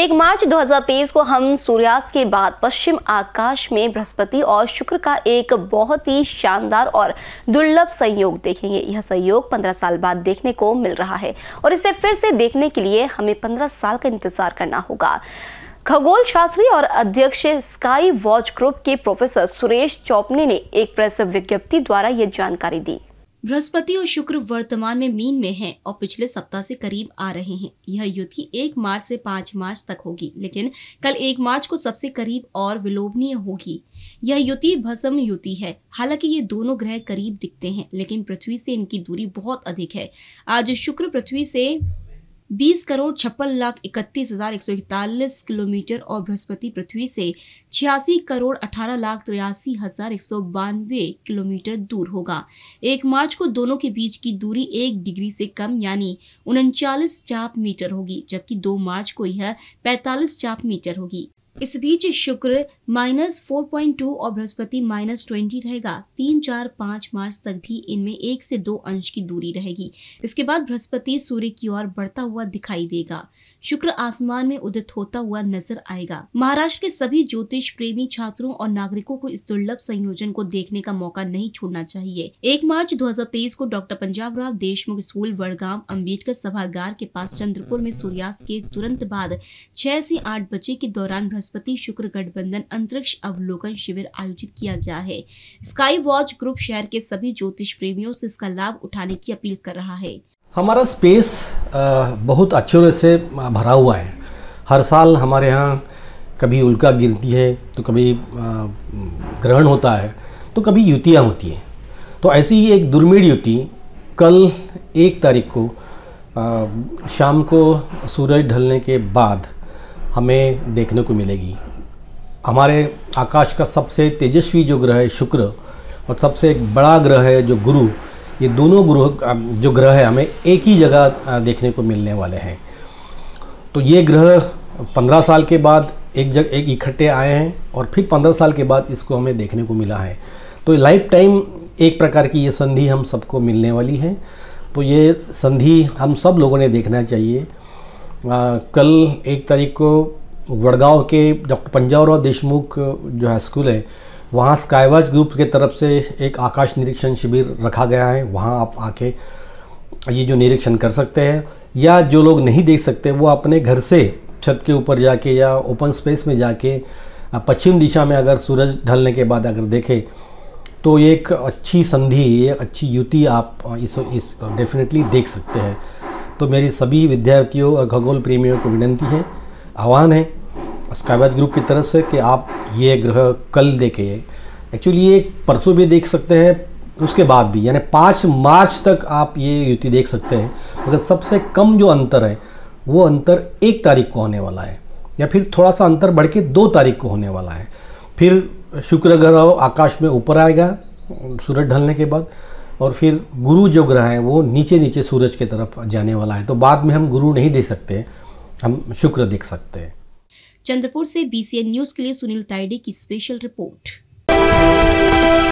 एक मार्च 2023 को हम सूर्यास्त के बाद पश्चिम आकाश में बृहस्पति और शुक्र का एक बहुत ही शानदार और दुर्लभ संयोग देखेंगे यह संयोग 15 साल बाद देखने को मिल रहा है और इसे फिर से देखने के लिए हमें 15 साल का इंतजार करना होगा खगोल शास्त्री और अध्यक्ष स्काई वॉच ग्रुप के प्रोफेसर सुरेश चौपने ने एक प्रेस विज्ञप्ति द्वारा यह जानकारी दी बृहस्पति और शुक्र वर्तमान में मीन में हैं और पिछले सप्ताह से करीब आ रहे हैं यह युति एक मार्च से पाँच मार्च तक होगी लेकिन कल एक मार्च को सबसे करीब और विलोभनीय होगी यह युति भस्म युति है हालांकि ये दोनों ग्रह करीब दिखते हैं लेकिन पृथ्वी से इनकी दूरी बहुत अधिक है आज शुक्र पृथ्वी से बीस करोड़ छप्पन लाख इकतीस हजार एक सौ इकतालीस किलोमीटर और बृहस्पति पृथ्वी से छियासी करोड़ अठारह लाख तिरासी हजार एक सौ बानवे किलोमीटर दूर होगा एक मार्च को दोनों के बीच की दूरी एक डिग्री से कम यानी उनचालीस चाप मीटर होगी जबकि दो मार्च को यह पैतालीस चाप मीटर होगी इस बीच शुक्र माइनस फोर पॉइंट टू और बृहस्पति माइनस ट्वेंटी रहेगा तीन चार पाँच मार्च तक भी इनमें एक से दो अंश की दूरी रहेगी इसके बाद बृहस्पति सूर्य की ओर बढ़ता हुआ दिखाई देगा शुक्र आसमान में उदित होता हुआ नजर आएगा महाराष्ट्र के सभी ज्योतिष प्रेमी छात्रों और नागरिकों को इस दुर्लभ संयोजन को देखने का मौका नहीं छोड़ना चाहिए एक मार्च दो को डॉक्टर पंजाब राव देशमुख स्कूल वड़गाम अम्बेडकर सभागार के पास चंद्रपुर में सूर्यास्त के तुरंत बाद छह से आठ बजे के दौरान बृहस्पति शुक्र गठबंधन अंतरिक्ष अवलोकन शिविर आयोजित किया गया है स्काई वॉच ग्रुप शहर के सभी ज्योतिष प्रेमियों से इसका लाभ उठाने की अपील कर रहा है हमारा स्पेस बहुत अच्छे से भरा हुआ है हर साल हमारे यहाँ कभी उल्का गिरती है तो कभी ग्रहण होता है तो कभी युतियाँ होती हैं तो ऐसी ही एक दुर्मीड़ युति कल एक तारीख को शाम को सूरज ढलने के बाद हमें देखने को मिलेगी हमारे आकाश का सबसे तेजस्वी जो ग्रह है शुक्र और सबसे एक बड़ा ग्रह है जो गुरु ये दोनों ग्रह जो ग्रह है हमें एक ही जगह देखने को मिलने वाले हैं तो ये ग्रह पंद्रह साल के बाद एक जग एक इकट्ठे आए हैं और फिर पंद्रह साल के बाद इसको हमें देखने को मिला है तो लाइफ टाइम एक प्रकार की ये संधि हम सबको मिलने वाली है तो ये संधि हम सब लोगों ने देखना चाहिए आ, कल एक तारीख को वड़गांव के डॉक्टर पंजाबराव देशमुख जो है स्कूल है वहाँ स्काईवाच ग्रुप के तरफ से एक आकाश निरीक्षण शिविर रखा गया है वहाँ आप आके ये जो निरीक्षण कर सकते हैं या जो लोग नहीं देख सकते वो अपने घर से छत के ऊपर जाके या ओपन स्पेस में जाके पश्चिम दिशा में अगर सूरज ढलने के बाद अगर देखें तो ये एक अच्छी संधि ये अच्छी युति आप इस इस डेफिनेटली देख सकते हैं तो मेरी सभी विद्यार्थियों और खगोल प्रेमियों को विनंती है आह्वान है स्काईवाज ग्रुप की तरफ से कि आप ये ग्रह कल देखें एक्चुअली ये परसों भी देख सकते हैं उसके बाद भी यानी पाँच मार्च तक आप ये युति देख सकते हैं मगर तो सबसे कम जो अंतर है वो अंतर एक तारीख को होने वाला है या फिर थोड़ा सा अंतर बढ़ के दो तारीख को होने वाला है फिर शुक्र ग्रह आकाश में ऊपर आएगा सूरज ढलने के बाद और फिर गुरु जो ग्रह है वो नीचे नीचे सूरज की तरफ जाने वाला है तो बाद में हम गुरु नहीं दे सकते हम शुक्र देख सकते हैं चंद्रपुर से बीसीएन न्यूज के लिए सुनील ताइडे की स्पेशल रिपोर्ट